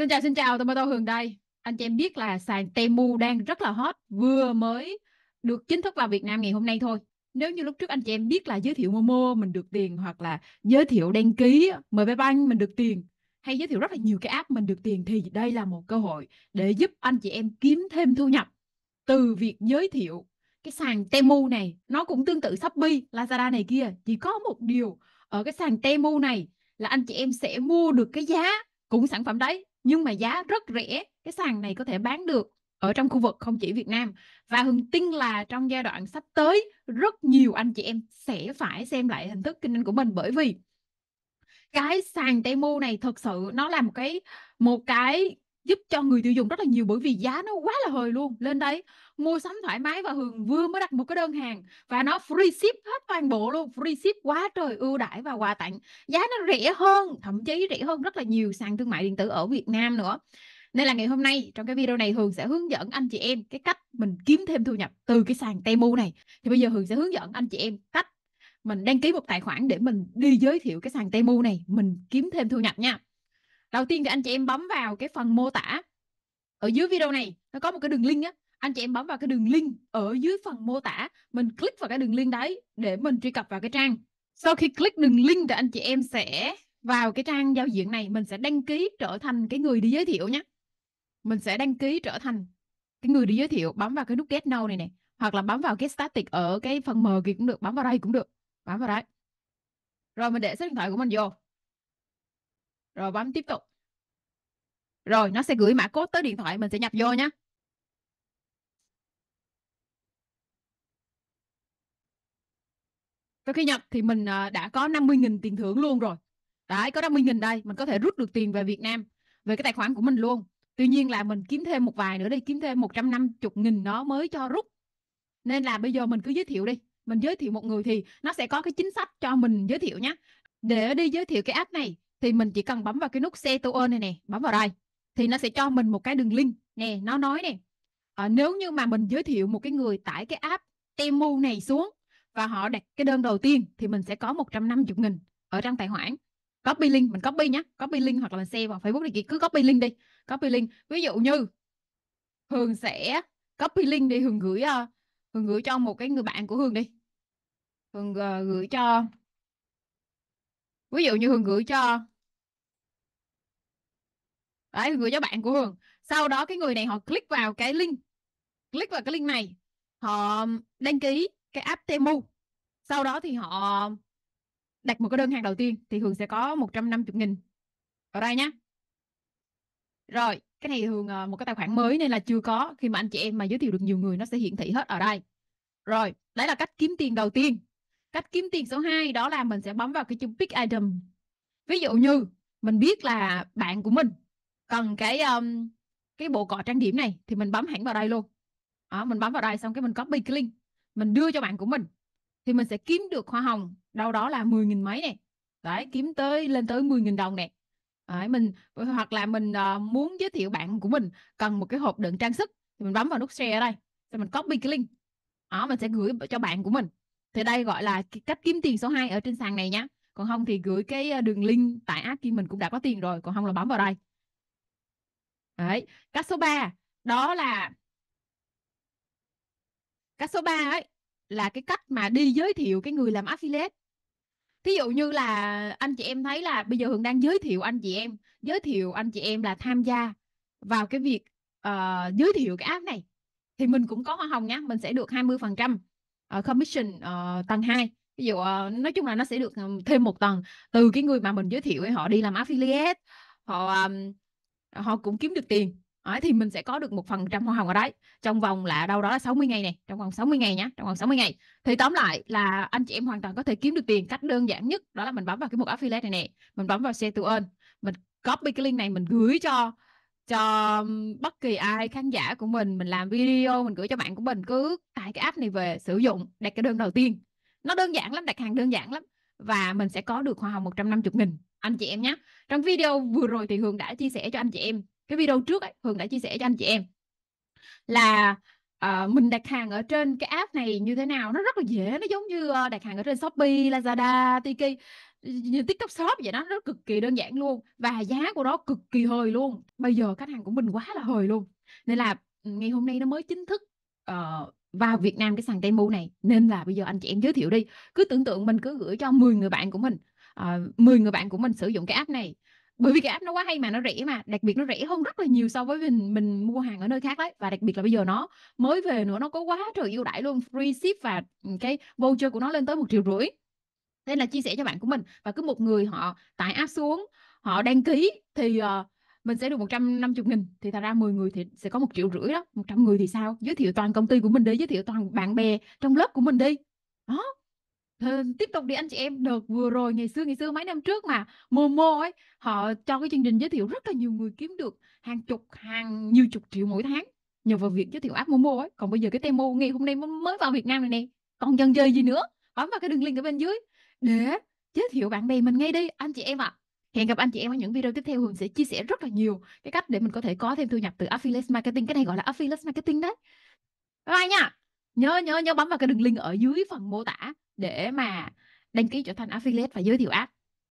Xin chào xin chào, Tomato Hường đây. Anh chị em biết là sàn Temu đang rất là hot, vừa mới được chính thức vào Việt Nam ngày hôm nay thôi. Nếu như lúc trước anh chị em biết là giới thiệu Momo mình được tiền hoặc là giới thiệu đăng ký MB Bank mình được tiền hay giới thiệu rất là nhiều cái app mình được tiền thì đây là một cơ hội để giúp anh chị em kiếm thêm thu nhập từ việc giới thiệu cái sàn Temu này nó cũng tương tự Shopee, Lazada này kia chỉ có một điều ở cái sàn Temu này là anh chị em sẽ mua được cái giá cũng sản phẩm đấy nhưng mà giá rất rẻ cái sàn này có thể bán được ở trong khu vực không chỉ Việt Nam và hưng tin là trong giai đoạn sắp tới rất nhiều anh chị em sẽ phải xem lại hình thức kinh doanh của mình bởi vì cái sàn Temu này thực sự nó là một cái một cái giúp cho người tiêu dùng rất là nhiều bởi vì giá nó quá là hời luôn lên đấy mua sắm thoải mái và Hường vừa mới đặt một cái đơn hàng và nó free ship hết toàn bộ luôn free ship quá trời ưu đãi và quà tặng giá nó rẻ hơn thậm chí rẻ hơn rất là nhiều sàn thương mại điện tử ở Việt Nam nữa nên là ngày hôm nay trong cái video này Hường sẽ hướng dẫn anh chị em cái cách mình kiếm thêm thu nhập từ cái sàn Temu này thì bây giờ Hường sẽ hướng dẫn anh chị em cách mình đăng ký một tài khoản để mình đi giới thiệu cái sàn Temu này mình kiếm thêm thu nhập nha đầu tiên thì anh chị em bấm vào cái phần mô tả ở dưới video này nó có một cái đường link á anh chị em bấm vào cái đường link ở dưới phần mô tả mình click vào cái đường link đấy để mình truy cập vào cái trang sau khi click đường link thì anh chị em sẽ vào cái trang giao diện này mình sẽ đăng ký trở thành cái người đi giới thiệu nhé mình sẽ đăng ký trở thành cái người đi giới thiệu bấm vào cái nút get now này này hoặc là bấm vào cái static ở cái phần mờ kia cũng được bấm vào đây cũng được bấm vào đấy rồi mình để số điện thoại của mình vô rồi bấm tiếp tục rồi nó sẽ gửi mã code tới điện thoại mình sẽ nhập vô nhé sau khi nhập thì mình à, đã có 50.000 tiền thưởng luôn rồi đấy có 50.000 đây mình có thể rút được tiền về Việt Nam về cái tài khoản của mình luôn tuy nhiên là mình kiếm thêm một vài nữa đi kiếm thêm 150.000 nó mới cho rút nên là bây giờ mình cứ giới thiệu đi mình giới thiệu một người thì nó sẽ có cái chính sách cho mình giới thiệu nhé để đi giới thiệu cái app này thì mình chỉ cần bấm vào cái nút xe to earn này nè bấm vào đây thì nó sẽ cho mình một cái đường link nè nó nói nè à, nếu như mà mình giới thiệu một cái người tải cái app Temu này xuống và họ đặt cái đơn đầu tiên thì mình sẽ có 150 nghìn ở trong tài khoản copy link mình copy nhé copy link hoặc là mình share vào Facebook thì cứ copy link đi copy link ví dụ như Hường sẽ copy link đi Hường gửi ờ, Hường gửi cho một cái người bạn của Hường đi Hường ờ, gửi cho ví dụ như Hường gửi cho đấy gửi cho bạn của hường sau đó cái người này họ click vào cái link click vào cái link này họ đăng ký cái app temu sau đó thì họ đặt một cái đơn hàng đầu tiên thì hường sẽ có 150 nghìn ở đây nhé rồi cái này hường ờ, một cái tài khoản mới nên là chưa có khi mà anh chị em mà giới thiệu được nhiều người nó sẽ hiển thị hết ở đây rồi đấy là cách kiếm tiền đầu tiên cách kiếm tiền số 2 đó là mình sẽ bấm vào cái chữ pick item ví dụ như mình biết là bạn của mình cần cái um, cái bộ cọ trang điểm này thì mình bấm hẳn vào đây luôn đó, mình bấm vào đây xong cái mình copy link mình đưa cho bạn của mình thì mình sẽ kiếm được hoa hồng đâu đó là 10.000 mấy này đấy kiếm tới lên tới 10.000 đồng này đấy, mình hoặc là mình uh, muốn giới thiệu bạn của mình cần một cái hộp đựng trang sức thì mình bấm vào nút share ở đây rồi mình copy cái link đó mình sẽ gửi cho bạn của mình thì đây gọi là cách kiếm tiền số 2 ở trên sàn này nhé còn không thì gửi cái ờ, đường link tại app kia mình cũng đã có tiền rồi còn không là bấm vào đây Đấy. Các số 3 đó là các số 3 ấy là cái cách mà đi giới thiệu cái người làm affiliate. Thí dụ như là anh chị em thấy là bây giờ Hường đang giới thiệu anh chị em, giới thiệu anh chị em là tham gia vào cái việc uh, giới thiệu cái app này thì mình cũng có hoa hồng nhá, mình sẽ được 20% uh, ờ, commission uh, tầng 2. Ví dụ uh, nói chung là nó sẽ được thêm một tầng từ cái người mà mình giới thiệu ấy họ đi làm affiliate, họ um, họ cũng kiếm được tiền à, thì mình sẽ có được một phần trăm hoa hồng ở đấy trong vòng là đâu đó là 60 ngày này trong vòng 60 ngày nhá, trong vòng 60 ngày thì tóm lại là anh chị em hoàn toàn có thể kiếm được tiền cách đơn giản nhất đó là mình bấm vào cái mục affiliate này nè mình bấm vào share to earn mình copy cái link này mình gửi cho cho bất kỳ ai khán giả của mình mình làm video mình gửi cho bạn của mình cứ tải cái app này về sử dụng đặt cái đơn đầu tiên nó đơn giản lắm đặt hàng đơn giản lắm và mình sẽ có được hoa hồng 150 nghìn anh chị em nhé trong video vừa rồi thì hường đã chia sẻ cho anh chị em cái video trước ấy, hường đã chia sẻ cho anh chị em là uh, mình đặt hàng ở trên cái app này như thế nào nó rất là dễ nó giống như uh, đặt hàng ở trên shopee lazada tiki như tiktok shop vậy đó rất cực kỳ đơn giản luôn và giá của nó cực kỳ hời luôn bây giờ khách hàng của mình quá là hời luôn nên là ngày hôm nay nó mới chính thức uh, vào Việt Nam cái sàn Temu này nên là bây giờ anh chị em giới thiệu đi cứ tưởng tượng mình cứ gửi cho 10 người bạn của mình 10 ờ, người bạn của mình sử dụng cái app này bởi vì cái app nó quá hay mà nó rẻ mà đặc biệt nó rẻ hơn rất là nhiều so với mình mình mua hàng ở nơi khác đấy và đặc biệt là bây giờ nó mới về nữa nó có quá trời ưu đãi luôn free ship và ừ, cái voucher của nó lên tới một triệu rưỡi nên là chia sẻ cho bạn của mình và cứ một người họ tải app xuống họ đăng ký thì uh, mình sẽ được 150 nghìn thì thật ra 10 người thì sẽ có một triệu rưỡi đó 100 người thì sao giới thiệu toàn công ty của mình đi giới thiệu toàn bạn bè trong lớp của mình đi đó Ờ, tiếp tục đi anh chị em đợt vừa rồi ngày xưa ngày xưa mấy năm trước mà Momo ấy họ cho cái chương trình giới thiệu rất là nhiều người kiếm được hàng chục hàng nhiều chục triệu mỗi tháng nhờ vào việc giới thiệu app Momo ấy còn bây giờ cái Temo ngày hôm nay mới vào Việt Nam này nè còn dân chơi gì nữa bấm vào cái đường link ở bên dưới để giới thiệu bạn bè mình ngay đi anh chị em ạ à. hẹn gặp anh chị em ở những video tiếp theo hường sẽ chia sẻ rất là nhiều cái cách để mình có thể có thêm thu nhập từ affiliate marketing cái này gọi là affiliate marketing đấy bye bye nha nhớ nhớ nhớ bấm vào cái đường link ở dưới phần mô tả để mà đăng ký trở thành affiliate và giới thiệu app